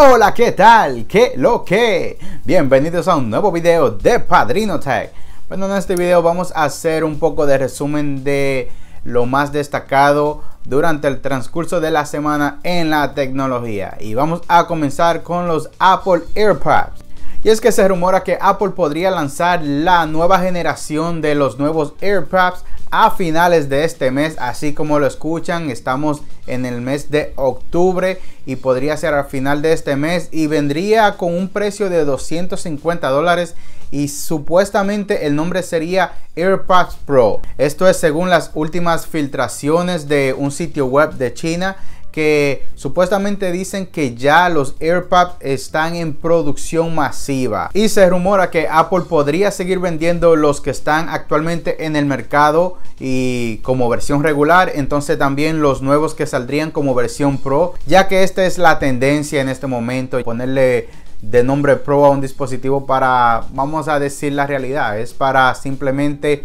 Hola, ¿qué tal? ¿Qué lo que? Bienvenidos a un nuevo video de Padrino Tech. Bueno, en este video vamos a hacer un poco de resumen de lo más destacado durante el transcurso de la semana en la tecnología. Y vamos a comenzar con los Apple AirPods. Y es que se rumora que Apple podría lanzar la nueva generación de los nuevos AirPods a finales de este mes, así como lo escuchan, estamos en el mes de octubre y podría ser al final de este mes y vendría con un precio de 250 dólares y supuestamente el nombre sería AirPods Pro. Esto es según las últimas filtraciones de un sitio web de China que supuestamente dicen que ya los AirPods están en producción masiva y se rumora que Apple podría seguir vendiendo los que están actualmente en el mercado y como versión regular, entonces también los nuevos que saldrían como versión Pro, ya que esta es la tendencia en este momento, ponerle de nombre Pro a un dispositivo para, vamos a decir la realidad, es para simplemente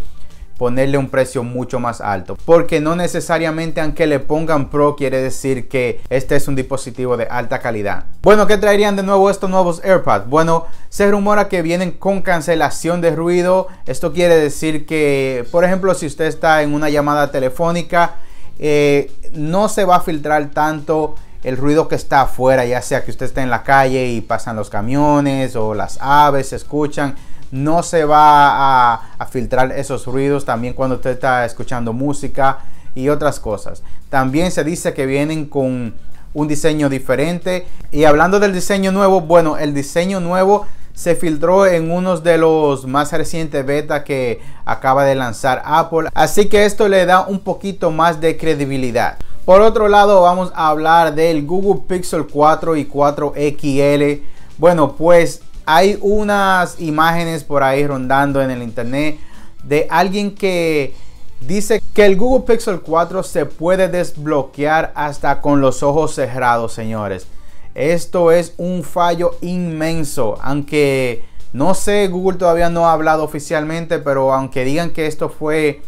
ponerle un precio mucho más alto porque no necesariamente aunque le pongan pro quiere decir que este es un dispositivo de alta calidad bueno que traerían de nuevo estos nuevos airpods bueno se rumora que vienen con cancelación de ruido esto quiere decir que por ejemplo si usted está en una llamada telefónica eh, no se va a filtrar tanto el ruido que está afuera ya sea que usted esté en la calle y pasan los camiones o las aves se escuchan no se va a, filtrar esos ruidos también cuando usted está escuchando música y otras cosas. También se dice que vienen con un diseño diferente. Y hablando del diseño nuevo, bueno, el diseño nuevo se filtró en unos de los más recientes beta que acaba de lanzar Apple. Así que esto le da un poquito más de credibilidad. Por otro lado, vamos a hablar del Google Pixel 4 y 4 XL. Bueno, pues hay unas imágenes por ahí rondando en el internet de alguien que dice que el Google Pixel 4 se puede desbloquear hasta con los ojos cerrados, señores. Esto es un fallo inmenso, aunque no sé, Google todavía no ha hablado oficialmente, pero aunque digan que esto fue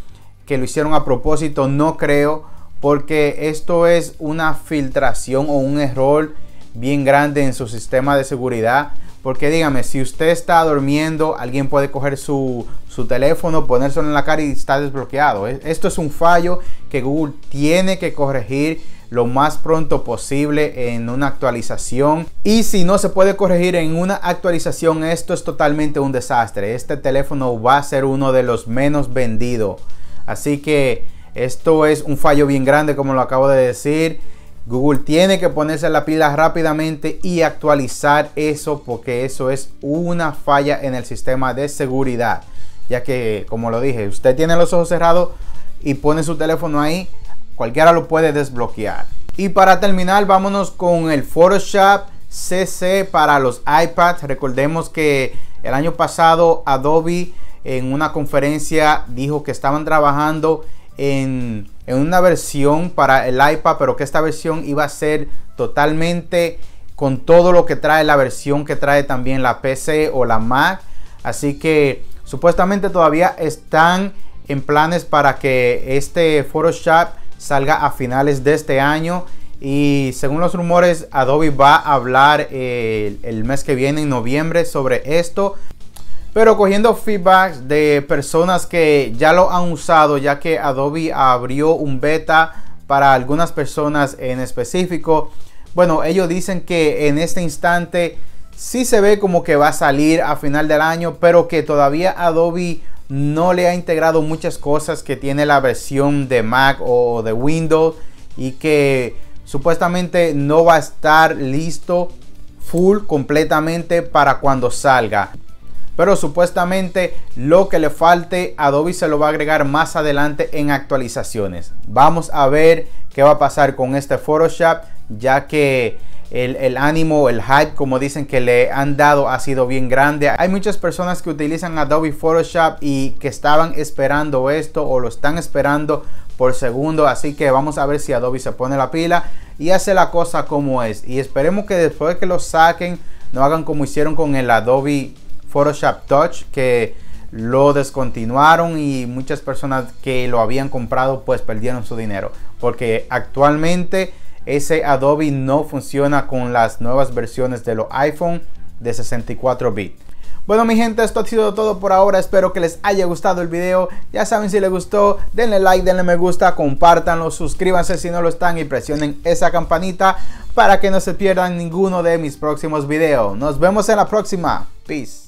que lo hicieron a propósito, no creo, porque esto es una filtración o un error bien grande en su sistema de seguridad. Porque dígame, si usted está durmiendo, alguien puede coger su, teléfono, ponérselo en la cara y está desbloqueado. E, esto es un fallo que Google tiene que corregir lo más pronto posible en una actualización. Y si no se puede corregir en una actualización, esto es totalmente un desastre. Este teléfono va a ser uno de los menos vendidos. Así que esto es un fallo bien grande, como lo acabo de decir. Google tiene que ponerse la pila rápidamente y actualizar eso porque eso es una falla en el sistema de seguridad. Ya que, como lo dije, usted tiene los ojos cerrados y pone su teléfono ahí, cualquiera lo puede desbloquear. Y para terminar, vámonos con el Photoshop CC para los iPads. Recordemos que el año pasado Adobe en una conferencia dijo que estaban trabajando en, una versión para el iPad, pero que esta versión iba a ser totalmente con todo lo que trae la versión que trae también la PC o la Mac. Así que supuestamente todavía están en planes para que este Photoshop salga a finales de este año. Y según los rumores, Adobe va a hablar el mes que viene, en noviembre, sobre esto. Pero cogiendo feedback de personas que ya lo han usado, ya que Adobe abrió un beta para algunas personas en específico. Bueno, ellos dicen que en este instante sí se ve como que va a salir a final del año, pero que todavía Adobe no le ha integrado muchas cosas que tiene la versión de Mac o de Windows y que supuestamente no va a estar listo full completamente para cuando salga pero supuestamente lo que le falte Adobe se lo va a agregar más adelante en actualizaciones. Vamos a ver qué va a pasar con este Photoshop, ya que el, el, ánimo, el hype, como dicen que le han dado, ha sido bien grande. Hay muchas personas que utilizan Adobe Photoshop y que estaban esperando esto o lo están esperando por segundo. Así que vamos a ver si Adobe se pone la pila y hace la cosa como es. Y esperemos que después que lo saquen, no hagan como hicieron con el Adobe Photoshop Touch que lo descontinuaron y muchas personas que lo habían comprado pues perdieron su dinero porque actualmente ese Adobe no funciona con las nuevas versiones de los iPhone de 64 bits. Bueno mi gente, esto ha sido todo por ahora, espero que les haya gustado el video, ya saben si les gustó, denle like, denle me gusta, compártanlo, suscríbanse si no lo están y presionen esa campanita para que no se pierdan ninguno de mis próximos videos. Nos vemos en la próxima, peace.